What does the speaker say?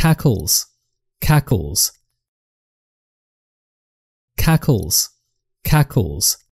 cackles, cackles, cackles, cackles.